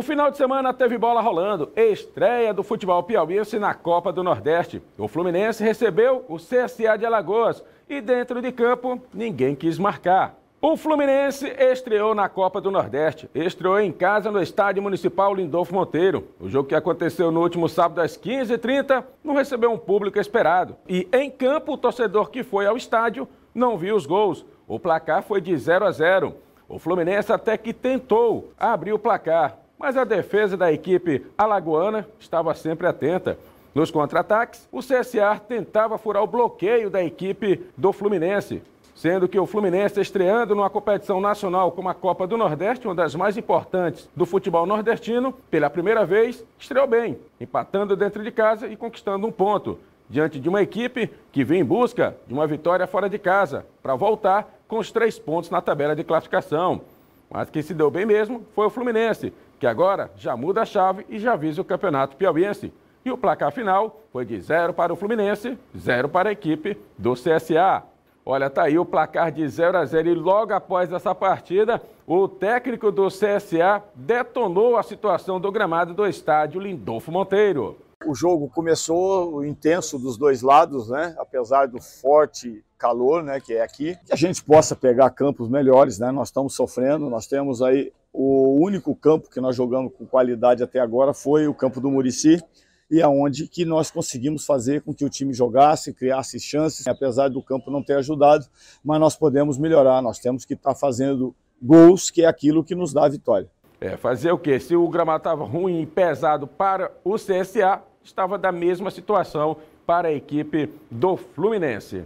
O final de semana teve bola rolando. Estreia do futebol piauiense na Copa do Nordeste. O Fluminense recebeu o CSA de Alagoas e dentro de campo ninguém quis marcar. O Fluminense estreou na Copa do Nordeste. Estreou em casa no Estádio Municipal Lindolfo Monteiro. O jogo que aconteceu no último sábado às 15h30 não recebeu um público esperado. E em campo, o torcedor que foi ao estádio não viu os gols. O placar foi de 0 a 0. O Fluminense até que tentou abrir o placar, mas a defesa da equipe alagoana estava sempre atenta. Nos contra-ataques, o CSA tentava furar o bloqueio da equipe do Fluminense, sendo que o Fluminense, estreando numa competição nacional como a Copa do Nordeste, uma das mais importantes do futebol nordestino, pela primeira vez, estreou bem, empatando dentro de casa e conquistando um ponto, diante de uma equipe que vinha em busca de uma vitória fora de casa, para voltar com os três pontos na tabela de classificação. Mas quem se deu bem mesmo foi o Fluminense, que agora já muda a chave e já avisa o campeonato piauiense. E o placar final foi de 0 para o Fluminense, 0 para a equipe do CSA. Olha, tá aí o placar de 0 a 0 e logo após essa partida, o técnico do CSA detonou a situação do gramado do estádio Lindolfo Monteiro. O jogo começou intenso dos dois lados, né? Apesar do forte calor, né, que é aqui, que a gente possa pegar campos melhores, né? Nós estamos sofrendo, nós temos aí o único campo que nós jogamos com qualidade até agora foi o campo do Murici, e aonde é que nós conseguimos fazer com que o time jogasse, criasse chances, apesar do campo não ter ajudado, mas nós podemos melhorar, nós temos que estar tá fazendo gols, que é aquilo que nos dá a vitória. É, fazer o quê? Se o gramado estava ruim e pesado para o CSA, estava da mesma situação para a equipe do Fluminense.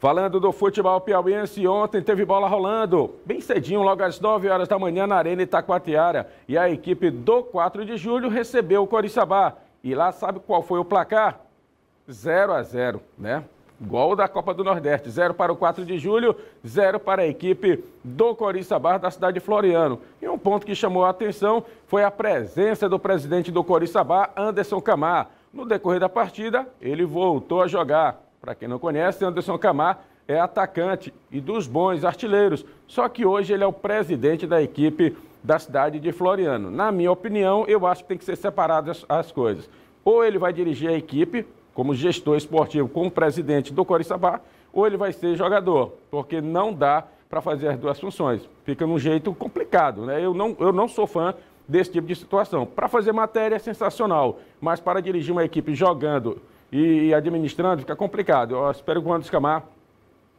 Falando do futebol piauiense, ontem teve bola rolando, bem cedinho, logo às 9 horas da manhã, na Arena Itacoatiara. E a equipe do 4 de julho recebeu o Coriçaba. E lá sabe qual foi o placar? 0 a 0 né? Gol da Copa do Nordeste, 0 para o 4 de julho, 0 para a equipe do Coriçaba da cidade de Floriano. E um ponto que chamou a atenção foi a presença do presidente do Coriçaba, Anderson Camar. No decorrer da partida, ele voltou a jogar para quem não conhece, Anderson Camar é atacante e dos bons artilheiros, só que hoje ele é o presidente da equipe da cidade de Floriano. Na minha opinião, eu acho que tem que ser separadas as coisas. Ou ele vai dirigir a equipe como gestor esportivo, como presidente do Coriçaba, ou ele vai ser jogador, porque não dá para fazer as duas funções. Fica num jeito complicado, né? Eu não, eu não sou fã desse tipo de situação. Para fazer matéria é sensacional, mas para dirigir uma equipe jogando e administrando, fica complicado. Eu espero que o Anderson Camar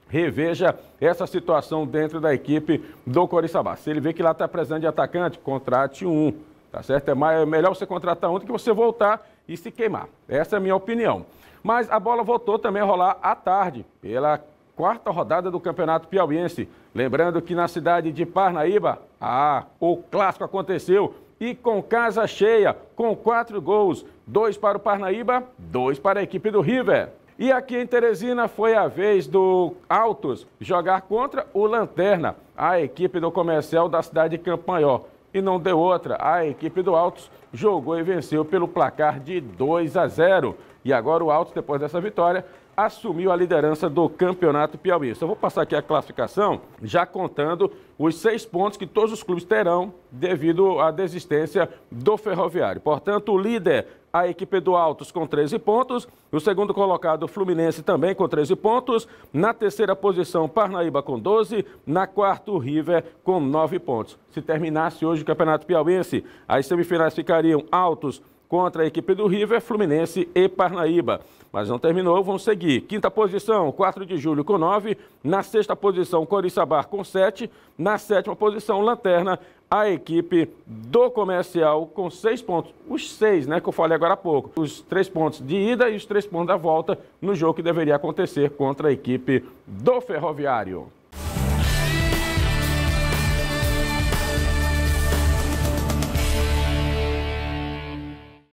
reveja essa situação dentro da equipe do Coriçaba. Se ele vê que lá está precisando de atacante, contrate um, tá certo? É, mais, é melhor você contratar um do que você voltar e se queimar. Essa é a minha opinião. Mas a bola voltou também a rolar à tarde, pela quarta rodada do Campeonato Piauiense. Lembrando que na cidade de Parnaíba, ah, o clássico aconteceu e com casa cheia, com quatro gols, dois para o Parnaíba, dois para a equipe do River. E aqui em Teresina foi a vez do Altos jogar contra o Lanterna, a equipe do comercial da cidade de Campanhó e não deu outra. A equipe do Altos jogou e venceu pelo placar de 2 a 0. E agora o Altos, depois dessa vitória, assumiu a liderança do Campeonato Piauí. Eu vou passar aqui a classificação, já contando os seis pontos que todos os clubes terão devido à desistência do Ferroviário. Portanto, o líder a equipe do Altos com 13 pontos, o segundo colocado Fluminense também com 13 pontos, na terceira posição Parnaíba com 12, na quarta River com 9 pontos. Se terminasse hoje o Campeonato Piauiense, as semifinais ficariam Altos contra a equipe do River, Fluminense e Parnaíba. Mas não terminou, vão seguir. Quinta posição, 4 de julho com 9. Na sexta posição, Coriçabar com 7. Na sétima posição, Lanterna, a equipe do comercial com seis pontos. Os seis, né, que eu falei agora há pouco. Os três pontos de ida e os três pontos da volta no jogo que deveria acontecer contra a equipe do Ferroviário.